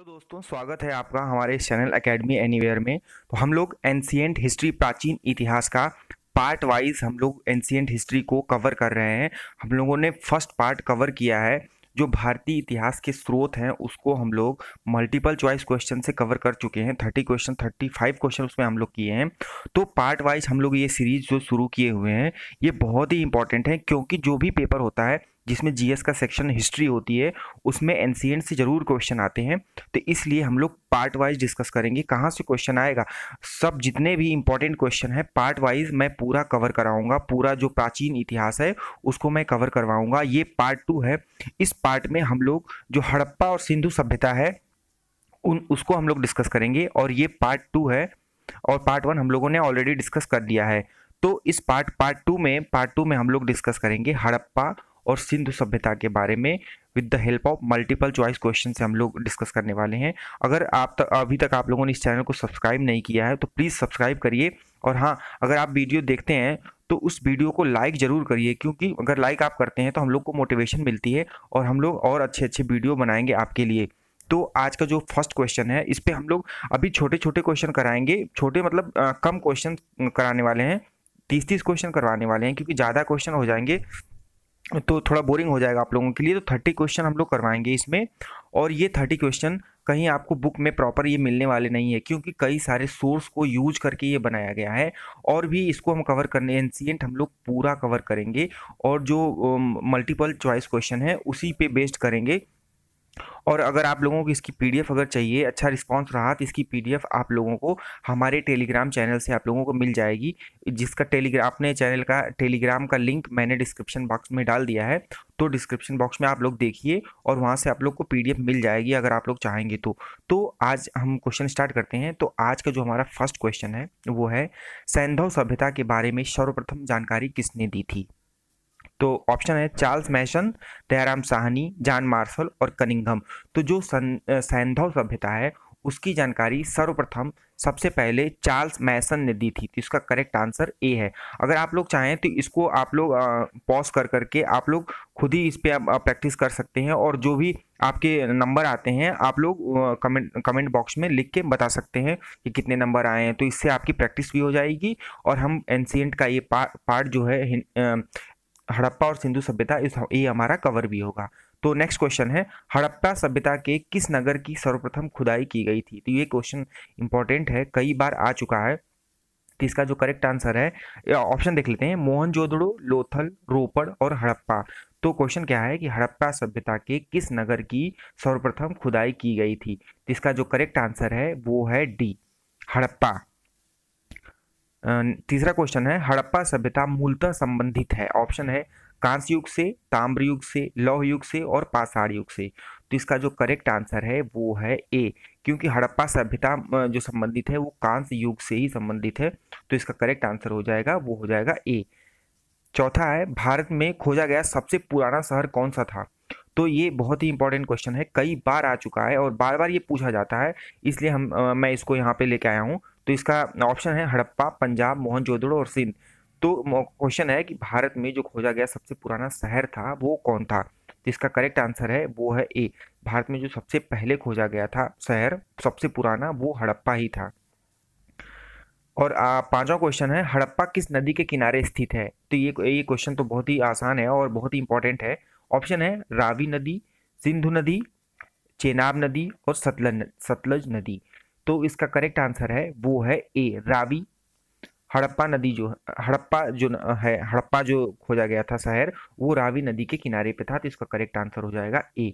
hello दोस्तों स्वागत है आपका हमारे चैनल एकेडमी एनीवेयर में तो हम लोग एंशियंट हिस्ट्री प्राचीन इतिहास का पार्ट वाइज हम लोग एंशियंट हिस्ट्री को कवर कर रहे हैं हम लोगों ने फर्स्ट पार्ट कवर किया है जो भारतीय इतिहास के स्रोत हैं उसको हम लोग मल्टीपल चॉइस क्वेश्चन से कवर कर चुके हैं thirty question thirty five question उसमें हम लोग किए हैं तो पार्ट वाइज हम लोग ये सीरीज जो शुरू किए हुए हैं ये बहुत ही इंपॉर्टेंट है क्योंकि जो भी पेपर होता है जिसमें जीएस का सेक्शन हिस्ट्री होती है उसमें एन से ज़रूर क्वेश्चन आते हैं तो इसलिए हम लोग पार्ट वाइज डिस्कस करेंगे कहाँ से क्वेश्चन आएगा सब जितने भी इंपॉर्टेंट क्वेश्चन है पार्ट वाइज मैं पूरा कवर कराऊंगा पूरा जो प्राचीन इतिहास है उसको मैं कवर करवाऊंगा ये पार्ट टू है इस पार्ट में हम लोग जो हड़प्पा और सिंधु सभ्यता है उन उसको हम लोग डिस्कस करेंगे और ये पार्ट टू है और पार्ट वन हम लोगों ने ऑलरेडी डिस्कस कर दिया है तो इस पार्ट पार्ट टू में पार्ट टू में हम लोग डिस्कस करेंगे हड़प्पा और सिंधु सभ्यता के बारे में with the help of multiple choice question से हम लोग डिस्कस करने वाले हैं अगर आप तक अभी तक आप लोगों ने इस चैनल को सब्सक्राइब नहीं किया है तो प्लीज़ सब्सक्राइब करिए और हाँ अगर आप वीडियो देखते हैं तो उस वीडियो को लाइक ज़रूर करिए क्योंकि अगर लाइक आप करते हैं तो हम लोग को मोटिवेशन मिलती है और हम लोग और अच्छे अच्छे वीडियो बनाएंगे आपके लिए तो आज का जो फर्स्ट क्वेश्चन है इस पर हम लोग अभी छोटे छोटे क्वेश्चन कराएंगे छोटे मतलब आ, कम क्वेश्चन कराने वाले हैं तीस तीस क्वेश्चन करवाने वाले हैं क्योंकि ज़्यादा क्वेश्चन हो जाएंगे तो थोड़ा बोरिंग हो जाएगा आप लोगों के लिए तो थर्टी क्वेश्चन हम लोग करवाएंगे इसमें और ये थर्टी क्वेश्चन कहीं आपको बुक में प्रॉपर ये मिलने वाले नहीं है क्योंकि कई सारे सोर्स को यूज करके ये बनाया गया है और भी इसको हम कवर करने एनसीएंट हम लोग पूरा कवर करेंगे और जो मल्टीपल चॉइस क्वेश्चन है उसी पे बेस्ड करेंगे और अगर आप लोगों को इसकी पीडीएफ अगर चाहिए अच्छा रिस्पांस रहा तो इसकी पीडीएफ आप लोगों को हमारे टेलीग्राम चैनल से आप लोगों को मिल जाएगी जिसका टेलीग्राम अपने चैनल का टेलीग्राम का लिंक मैंने डिस्क्रिप्शन बॉक्स में डाल दिया है तो डिस्क्रिप्शन बॉक्स में आप लोग देखिए और वहाँ से आप लोग को पी मिल जाएगी अगर आप लोग चाहेंगे तो तो आज हम क्वेश्चन स्टार्ट करते हैं तो आज का जो हमारा फर्स्ट क्वेश्चन है वो है सैंधव सभ्यता के बारे में सर्वप्रथम जानकारी किसने दी थी तो ऑप्शन है चार्ल्स मैशन दयाराम साहनी जान मार्शल और कनिंगम तो जो सैंधव सभ्यता है उसकी जानकारी सर्वप्रथम सबसे पहले चार्ल्स मैसन ने दी थी तो इसका करेक्ट आंसर ए है अगर आप लोग चाहें तो इसको आप लोग पॉज कर करके आप लोग खुद ही इस पर प्रैक्टिस कर सकते हैं और जो भी आपके नंबर आते हैं आप लोग कमेंट कमेंट बॉक्स में लिख के बता सकते हैं कि कितने नंबर आए हैं तो इससे आपकी प्रैक्टिस भी हो जाएगी और हम एनसीएंट का ये पार्ट जो है हड़प्पा और सिंधु सभ्यता इस ये हमारा कवर भी होगा तो नेक्स्ट क्वेश्चन है हड़प्पा सभ्यता के किस नगर की सर्वप्रथम खुदाई की गई थी तो ये क्वेश्चन इंपॉर्टेंट है कई बार आ चुका है तो इसका जो करेक्ट आंसर है ऑप्शन देख लेते हैं मोहनजोदड़ो लोथल रोपड़ और हड़प्पा तो क्वेश्चन क्या है कि हड़प्पा सभ्यता के किस नगर की सर्वप्रथम खुदाई की गई थी तो इसका जो करेक्ट आंसर है वो है डी हड़प्पा तीसरा क्वेश्चन है हड़प्पा सभ्यता मूलतः संबंधित है ऑप्शन है कांस युग से ताम्र युग से लौह युग से और पाषाण युग से तो इसका जो करेक्ट आंसर है वो है ए क्योंकि हड़प्पा सभ्यता जो संबंधित है वो कांस युग से ही संबंधित है तो इसका करेक्ट आंसर हो जाएगा वो हो जाएगा ए चौथा है भारत में खोजा गया सबसे पुराना शहर कौन सा था तो ये बहुत ही इंपॉर्टेंट क्वेश्चन है कई बार आ चुका है और बार बार ये पूछा जाता है इसलिए हम आ, मैं इसको यहाँ पे लेके आया हूँ तो इसका ऑप्शन है हड़प्पा पंजाब मोहनजोदड़ो और सिंध तो क्वेश्चन है कि भारत में जो खोजा गया सबसे पुराना शहर था वो कौन था तो इसका करेक्ट आंसर है वो है ए भारत में जो सबसे पहले खोजा गया था शहर सबसे पुराना वो हड़प्पा ही था और पांचवा क्वेश्चन है हड़प्पा किस नदी के किनारे स्थित है तो ये ये क्वेश्चन तो बहुत ही आसान है और बहुत ही इंपॉर्टेंट है ऑप्शन है रावी नदी सिंधु नदी चेनाब नदी और सतलज सतलज नदी तो इसका करेक्ट आंसर है वो है ए रावी हड़प्पा नदी जो हड़प्पा जो है हड़प्पा जो खोजा गया था शहर वो रावी नदी के किनारे पे था तो इसका करेक्ट आंसर हो जाएगा ए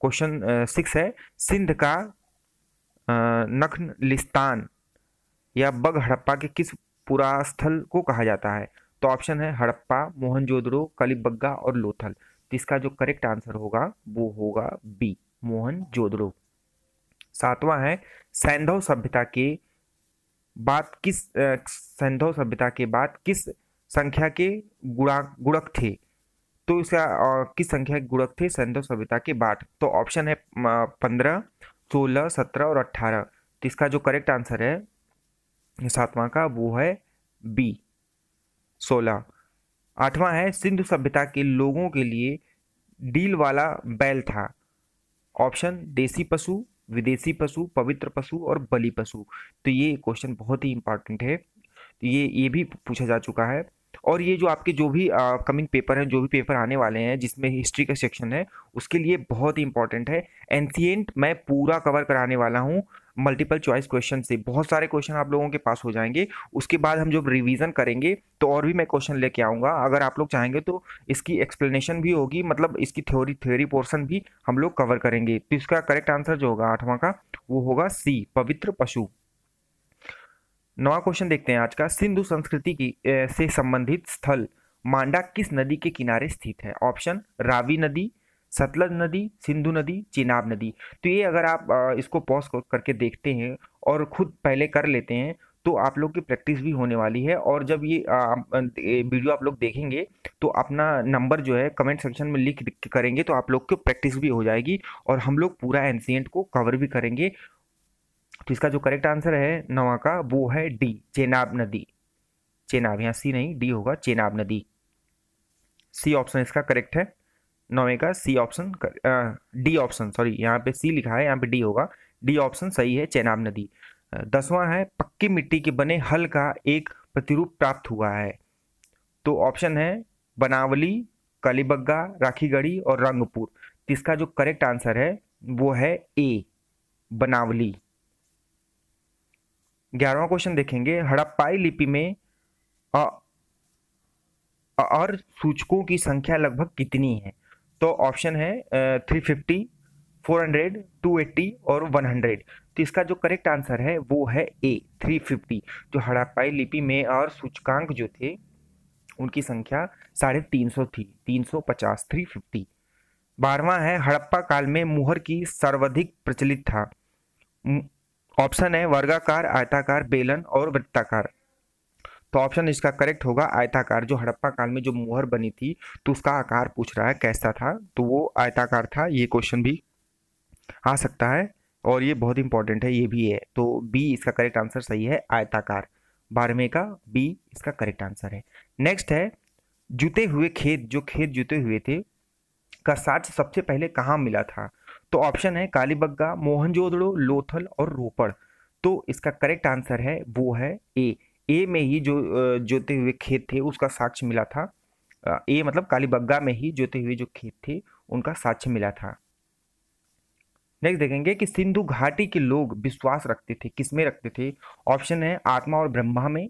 क्वेश्चन सिक्स है सिंध का नखलिस्तान या बग हड़प्पा के किस पुरास्थल को कहा जाता है तो ऑप्शन है हड़प्पा मोहनजोदड़ो कलीबग्गा और लोथल तो इसका जो करेक्ट आंसर होगा वो होगा बी मोहन जोदड़ो सातवां है सैंधव सभ्यता के बाद किस सैंधव सभ्यता के बाद किस संख्या के गुणा गुणक थे तो इसका किस संख्या के गुणक थे सैंधव सभ्यता के बाद तो ऑप्शन है पंद्रह सोलह सत्रह और अट्ठारह तो इसका जो करेक्ट आंसर है सातवां का वो है बी सोलह आठवां है सिंधु सभ्यता के लोगों के लिए डील वाला बैल था ऑप्शन देसी पशु विदेशी पशु पवित्र पशु और बलि पशु तो ये क्वेश्चन बहुत ही इंपॉर्टेंट है तो ये ये भी पूछा जा चुका है और ये जो आपके जो भी कमिंग पेपर हैं जो भी पेपर आने वाले हैं जिसमें हिस्ट्री का सेक्शन है उसके लिए बहुत ही इंपॉर्टेंट है एंशियंट मैं पूरा कवर कराने वाला हूँ मल्टीपल चॉइस क्वेश्चन से बहुत सारे क्वेश्चन आप लोगों के पास हो जाएंगे उसके बाद हम जब रिवीजन करेंगे तो और भी मैं क्वेश्चन लेके आऊँगा अगर आप लोग चाहेंगे तो इसकी एक्सप्लेनेशन भी होगी मतलब इसकी थ्योरी थ्योरी पोर्सन भी हम लोग कवर करेंगे तो इसका करेक्ट आंसर जो होगा आठवां का वो होगा सी पवित्र पशु नवा क्वेश्चन देखते हैं आज का सिंधु संस्कृति की से संबंधित स्थल मांडा किस नदी के किनारे स्थित है ऑप्शन रावी नदी सतलज नदी सिंधु नदी चिनाब नदी तो ये अगर आप इसको पॉज करके देखते हैं और खुद पहले कर लेते हैं तो आप लोग की प्रैक्टिस भी होने वाली है और जब ये वीडियो आप लोग देखेंगे तो अपना नंबर जो है कमेंट सेक्शन में लिख करेंगे तो आप लोग को प्रैक्टिस भी हो जाएगी और हम लोग पूरा एनसीएंट को कवर भी करेंगे तो इसका जो करेक्ट आंसर है नवा का वो है डी चेनाब नदी चेनाब यहाँ सी नहीं डी होगा चेनाब नदी सी ऑप्शन इसका करेक्ट है नौवे का C option D option sorry यहाँ पे सी लिखा है यहाँ पे डी होगा डी ऑप्शन सही है चेनाब नदी दसवां है पक्की मिट्टी के बने हल का एक प्रतिरूप प्राप्त हुआ है तो ऑप्शन है बनावली कालीबग्गा राखीगढ़ी और रंगपुर तो इसका जो करेक्ट आंसर है वो है ए बनावली ग्यारहवा क्वेश्चन देखेंगे हड़प्पाई लिपि में अ और सूचकों की संख्या लगभग कितनी है तो ऑप्शन है three fifty four hundred two eighty और वन हंड्रेड तो इसका जो करेक्ट आंसर है वो है ए थ्री फिफ्टी जो हड़प्पाई लिपि में और सूचकांक जो थे उनकी संख्या साढ़े तीन सौ थी तीन सौ पचास थ्री फिफ्टी बारहवा है हड़प्पा काल में मुहर की सर्वाधिक प्रचलित था ऑप्शन है वर्गाकार आयताकार बेलन और वृत्ताकार तो ऑप्शन इसका करेक्ट होगा आयताकार जो हड़प्पा काल में जो मोहर बनी थी तो उसका आकार पूछ रहा है कैसा था तो वो आयताकार था ये क्वेश्चन भी आ सकता है और ये बहुत इंपॉर्टेंट है ये भी है तो बी इसका करेक्ट आंसर सही है आयताकार बारहवें का बी इसका करेक्ट आंसर है नेक्स्ट है जुते हुए खेत जो खेत जुते हुए थे का साक्ष सबसे पहले कहाँ मिला था तो ऑप्शन है कालीबग्गा मोहनजोदड़ो लोथल और रोपड़ तो इसका करेक्ट आंसर है वो है ए ए में ही जो जोते हुए खेत थे उसका साक्ष्य मिला था ए मतलब कालीबग्गा में ही जोते हुए जो खेत थे उनका साक्ष्य मिला था नेक्स्ट देखेंगे कि सिंधु घाटी के लोग विश्वास रखते थे किसमें रखते थे ऑप्शन है आत्मा और ब्रह्मा में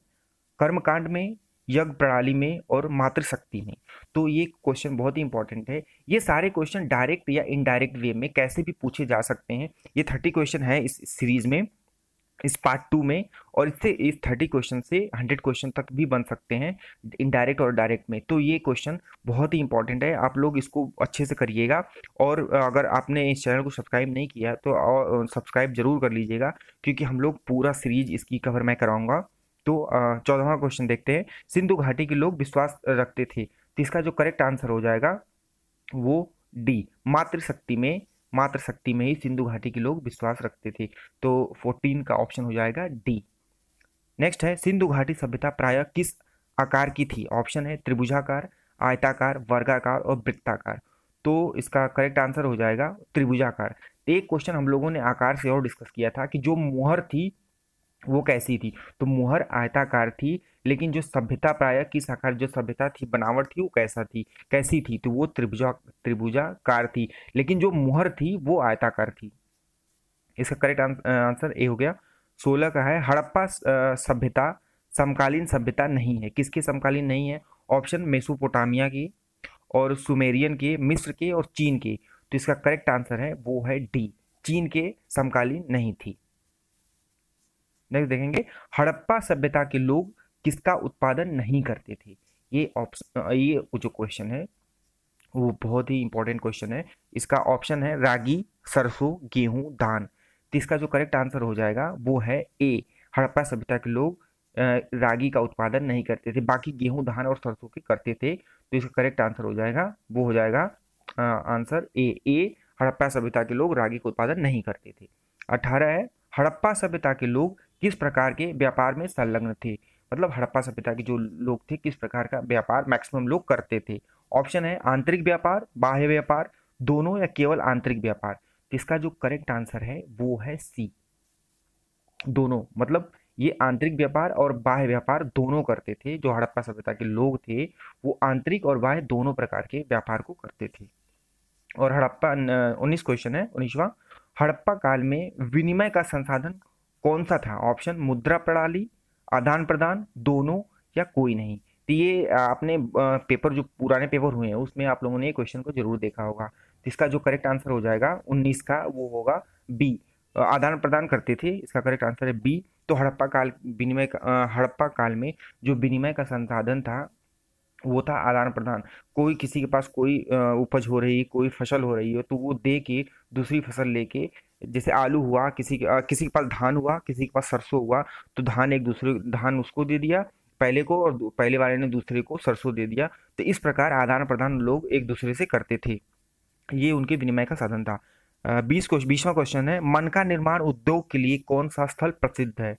कर्मकांड में यज्ञ प्रणाली में और मातृशक्ति में तो ये क्वेश्चन बहुत ही इंपॉर्टेंट है ये सारे क्वेश्चन डायरेक्ट या इनडायरेक्ट वे में कैसे भी पूछे जा सकते हैं ये थर्टी क्वेश्चन है इस सीरीज में इस पार्ट टू में और इससे इस थर्टी क्वेश्चन से हंड्रेड क्वेश्चन तक भी बन सकते हैं इनडायरेक्ट और डायरेक्ट में तो ये क्वेश्चन बहुत ही इंपॉर्टेंट है आप लोग इसको अच्छे से करिएगा और अगर आपने इस चैनल को सब्सक्राइब नहीं किया तो सब्सक्राइब जरूर कर लीजिएगा क्योंकि हम लोग पूरा सीरीज इसकी कवर मैं कराऊंगा तो चौदहवा क्वेश्चन देखते हैं सिंधु घाटी के लोग विश्वास रखते थे तो इसका जो करेक्ट आंसर हो जाएगा वो डी मातृशक्ति में मात्र शक्ति में ही सिंधु घाटी के लोग विश्वास रखते थे तो फोर्टीन का ऑप्शन हो जाएगा डी नेक्स्ट है सिंधु घाटी सभ्यता प्रायः किस आकार की थी ऑप्शन है त्रिभुजाकार आयताकार वर्गाकार और वृत्ताकार तो इसका करेक्ट आंसर हो जाएगा त्रिभुजाकार एक क्वेश्चन हम लोगों ने आकार से और डिस्कस किया था कि जो मोहर थी वो कैसी थी तो मुहर आयताकार थी लेकिन जो सभ्यता प्राय की साकार जो सभ्यता थी बनावट थी वो कैसा थी कैसी थी तो वो त्रिभुजा त्रिभुजाकार थी लेकिन जो मुहर थी वो आयताकार थी इसका करेक्ट आंसर ए हो गया सोलह का है हड़प्पा सभ्यता समकालीन सभ्यता नहीं है किसके समकालीन नहीं है ऑप्शन मेसोपोटामिया की और सुमेरियन के मिस्र के और चीन के तो इसका करेक्ट आंसर है वो है डी चीन के समकालीन नहीं थी नेक्स्ट देखेंगे हड़प्पा सभ्यता के लोग किसका उत्पादन नहीं करते थे ये ऑप्शन ये जो क्वेश्चन है वो बहुत ही इंपॉर्टेंट क्वेश्चन है इसका ऑप्शन है रागी सरसों गेहूं धान तो इसका जो करेक्ट आंसर हो जाएगा वो है ए हड़प्पा सभ्यता के लोग रागी का उत्पादन नहीं करते थे बाकी गेहूं धान और सरसों के करते थे तो इसका करेक्ट आंसर हो जाएगा वो हो जाएगा आंसर ए ए हड़प्पा सभ्यता के लोग रागी का उत्पादन नहीं करते थे अठारह है हड़प्पा सभ्यता के लोग किस प्रकार के व्यापार में संलग्न थे मतलब हड़प्पा सभ्यता के जो लोग थे किस प्रकार का व्यापार मैक्सिमम लोग करते थे ऑप्शन है आंतरिक व्यापार बाह्य व्यापार दोनों या केवल आंतरिक व्यापार इसका जो करेक्ट आंसर है वो है सी दोनों मतलब ये आंतरिक व्यापार और बाह्य व्यापार दोनों करते थे जो हड़प्पा सभ्यता के लोग थे वो आंतरिक और बाह्य दोनों प्रकार के व्यापार को करते थे और हड़प्पा उन्नीस क्वेश्चन है उन्नीसवा हड़प्पा काल में विनिमय का संसाधन कौन सा था ऑप्शन मुद्रा प्रणाली आदान प्रदान दोनों या कोई नहीं तो ये आपने पेपर जो पुराने पेपर हुए हैं उसमें आप लोगों ने ये क्वेश्चन को जरूर देखा होगा तो इसका जो करेक्ट आंसर हो जाएगा उन्नीस का वो होगा बी आदान प्रदान करते थे इसका करेक्ट आंसर है बी तो हड़प्पा काल विनिमय हड़प्पा काल में जो विनिमय का संसाधन था वो था आदान प्रदान कोई किसी के पास कोई उपज हो रही कोई फसल हो रही हो तो वो दे के दूसरी फसल लेके जैसे आलू हुआ किसी के किसी के पास धान हुआ किसी के पास सरसों हुआ तो धान एक दूसरे धान उसको दे दिया पहले को और पहले वाले ने दूसरे को सरसों दे दिया तो इस प्रकार आदान प्रदान लोग एक दूसरे से करते थे ये उनके विनिमय का साधन था बीस क्वेश्चन बीसवा क्वेश्चन है मन का निर्माण उद्योग के लिए कौन सा स्थल प्रसिद्ध है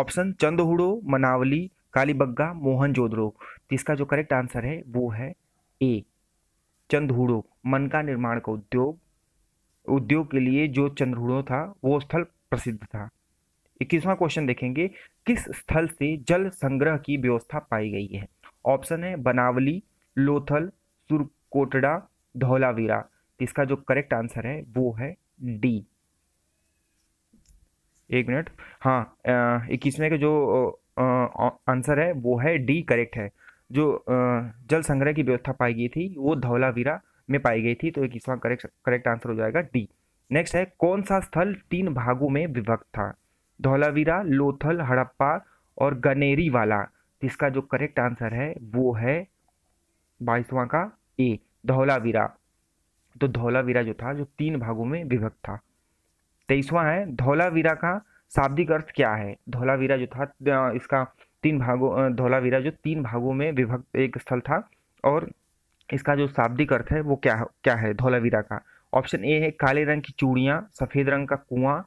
ऑप्शन चंदहुड़ो मनावली कालीबग्गा मोहन जोधरो तो इसका जो करेक्ट आंसर है वो है ए चंदहुड़ो मन का निर्माण का उद्योग उद्योग के लिए जो चंद्रहूड़ों था वो स्थल प्रसिद्ध था इक्कीसवां क्वेश्चन देखेंगे किस स्थल से जल संग्रह की व्यवस्था पाई गई है ऑप्शन है बनावली लोथल सुरकोटड़ा धौलावीरा इसका जो करेक्ट आंसर है वो है डी एक मिनट हाँ इक्कीसवें का जो आंसर है वो है डी करेक्ट है जो जल संग्रह की व्यवस्था पाई गई थी वो धौलावीरा में पाई गई थी तो इसमें करेक्ट करेक्ट आंसर हो जाएगा डी नेक्स्ट है कौन सा स्थल तीन भागों में विभक्त था धौलावीरा लोथल हड़प्पा और गनेरी वाला जिसका जो करेक्ट आंसर है वो है बाईसवां का ए धौलावीरा तो धौलावीरा जो था जो तीन भागों में विभक्त था तेईसवां है धौलावीरा का शाब्दिक अर्थ क्या है धौलावीरा जो था इसका तीन भागों धौलावीरा जो तीन भागों में विभक्त एक स्थल था और इसका जो शाब्दिक अर्थ है वो क्या क्या है धौलावीरा का ऑप्शन ए है काले रंग की चूड़ियाँ सफ़ेद रंग का कुआं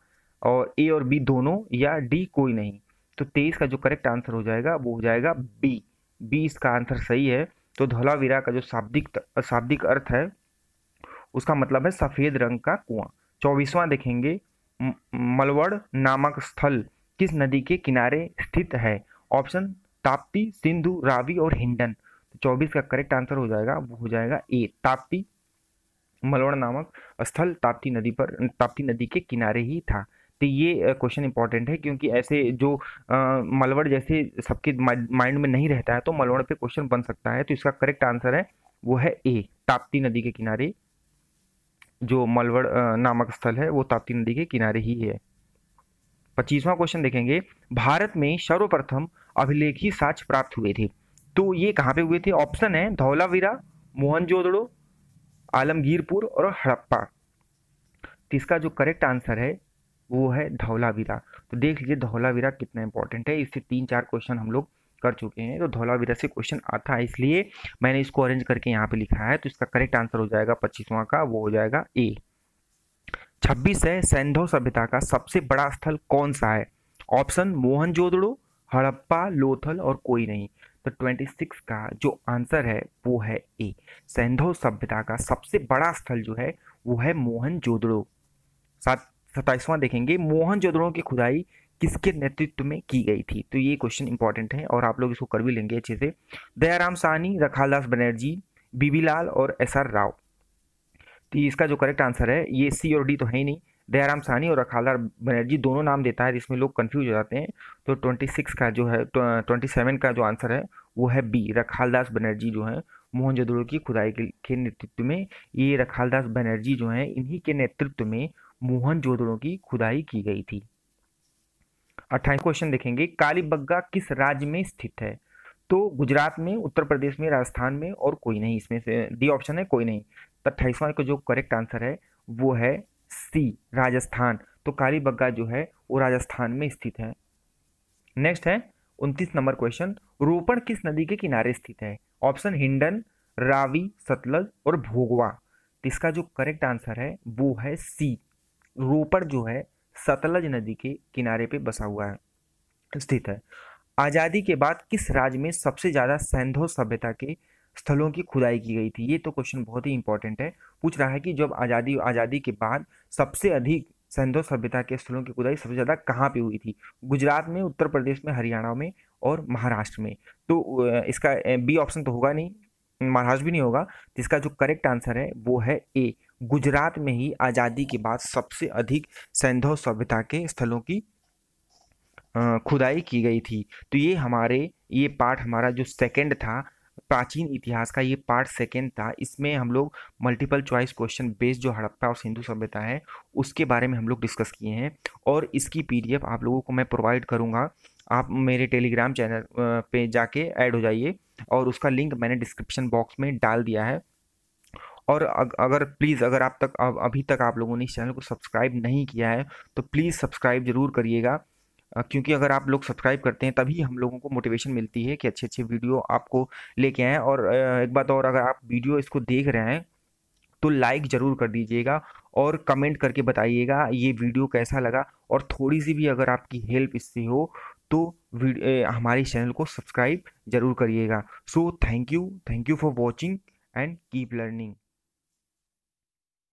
और ए और बी दोनों या डी कोई नहीं तो तेईस का जो करेक्ट आंसर हो जाएगा वो हो जाएगा बी बी इसका आंसर सही है तो धौलावीरा का जो शाब्दिक शाब्दिक अर्थ है उसका मतलब है सफ़ेद रंग का कुआं चौबीसवां देखेंगे मलवड़ नामक स्थल किस नदी के किनारे स्थित है ऑप्शन ताप्ती सिंधु रावी और हिंडन चौबीस का करेक्ट आंसर हो जाएगा वो हो जाएगा ए ताप्ती मलवण नामक स्थल ताप्ती नदी पर ताप्ती नदी के किनारे ही था तो ये क्वेश्चन इंपॉर्टेंट है क्योंकि ऐसे जो मलवड़ जैसे सबके माइंड में नहीं रहता है तो मलवड़ पे क्वेश्चन बन सकता है तो इसका करेक्ट आंसर है वो है ए ताप्ती नदी के किनारे जो मलवड़ नामक स्थल है वो ताप्ती नदी के किनारे ही है पच्चीसवां क्वेश्चन देखेंगे भारत में सर्वप्रथम अभिलेखी साक्ष्य प्राप्त हुए थे तो ये कहाँ पे हुए थे ऑप्शन है धौलावीरा मोहनजोदड़ो आलमगीरपुर और हड़प्पा तो इसका जो करेक्ट आंसर है वो है धौलावीरा तो देख लीजिए धौलावीरा कितना इंपॉर्टेंट है इससे तीन चार क्वेश्चन हम लोग कर चुके हैं तो धौलावीरा से क्वेश्चन आता है इसलिए मैंने इसको अरेंज करके यहाँ पे लिखा है तो इसका करेक्ट आंसर हो जाएगा पच्चीसवां का वो हो जाएगा ए छब्बीस है सैंधव सभ्यता का सबसे बड़ा स्थल कौन सा है ऑप्शन मोहनजोदड़ो हड़प्पा लोथल और कोई नहीं तो 26 का जो आंसर है वो है ए सैंधो सभ्यता का सबसे बड़ा स्थल जो है वो है मोहन जोदड़ो सात सताइसवां देखेंगे मोहन जोदड़ो की खुदाई किसके नेतृत्व में की गई थी तो ये क्वेश्चन इंपॉर्टेंट है और आप लोग इसको कर भी लेंगे अच्छे से दयाराम सानी रखालदास बनर्जी बीबी लाल और एस आर राव तो इसका जो करेक्ट आंसर है ये सी और डी तो है ही नहीं दयाराम सानी और अखालदार बनर्जी दोनों नाम देता है जिसमें लोग कन्फ्यूज हो जाते हैं तो ट्वेंटी सिक्स का जो है ट्वेंटी तो, सेवन का जो आंसर है वो है बी रखालदास बनर्जी जो है मोहनजोदड़ो की खुदाई के नेतृत्व में ये रखालदास बनर्जी जो है इन्हीं के नेतृत्व में मोहनजोदड़ो की खुदाई की गई थी अट्ठाईस क्वेश्चन देखेंगे कालीबग्गा किस राज्य में स्थित है तो गुजरात में उत्तर प्रदेश में राजस्थान में और कोई नहीं इसमें से डी ऑप्शन है कोई नहीं तो अट्ठाईसवां का जो करेक्ट आंसर है वो है सी राजस्थान तो काली बग्गा जो है वो राजस्थान में स्थित है नेक्स्ट है उनतीस नंबर क्वेश्चन रोपण किस नदी के किनारे स्थित है ऑप्शन हिंडन रावी सतलज और भोगवा तो इसका जो करेक्ट आंसर है वो है सी रोपड़ जो है सतलज नदी के किनारे पे बसा हुआ है स्थित है आज़ादी के बाद किस राज्य में सबसे ज़्यादा सैंधो सभ्यता के स्थलों की खुदाई की गई थी ये तो क्वेश्चन बहुत ही इंपॉर्टेंट है पूछ रहा है कि जब आज़ादी आज़ादी के बाद सबसे अधिक सिंधु सभ्यता के स्थलों की खुदाई सबसे ज़्यादा कहाँ पे हुई थी गुजरात में उत्तर प्रदेश में हरियाणा में और महाराष्ट्र में तो इसका बी ऑप्शन तो होगा नहीं महाराष्ट्र भी नहीं होगा जिसका इसका जो करेक्ट आंसर है वो है ए गुजरात में ही आज़ादी के बाद सबसे अधिक सिंधु सभ्यता के स्थलों की खुदाई की गई थी तो ये हमारे ये पार्ट हमारा जो सेकंड था प्राचीन इतिहास का ये पार्ट सेकेंड था इसमें हम लोग मल्टीपल चॉइस क्वेश्चन बेस्ड जो हड़प्पा और सिंधु सभ्यता है उसके बारे में हम लोग डिस्कस किए हैं और इसकी पीडीएफ आप लोगों को मैं प्रोवाइड करूँगा आप मेरे टेलीग्राम चैनल पे जाके ऐड हो जाइए और उसका लिंक मैंने डिस्क्रिप्शन बॉक्स में डाल दिया है और अगर प्लीज़ अगर आप तक अभी तक आप लोगों ने इस चैनल को सब्सक्राइब नहीं किया है तो प्लीज़ सब्सक्राइब ज़रूर करिएगा क्योंकि अगर आप लोग सब्सक्राइब करते हैं तभी हम लोगों को मोटिवेशन मिलती है कि अच्छे अच्छे वीडियो आपको लेके आएँ और एक बात और अगर आप वीडियो इसको देख रहे हैं तो लाइक ज़रूर कर दीजिएगा और कमेंट करके बताइएगा ये वीडियो कैसा लगा और थोड़ी सी भी अगर आपकी हेल्प इससे हो तो हमारे चैनल को सब्सक्राइब ज़रूर करिएगा so thank you thank you for watching and keep learning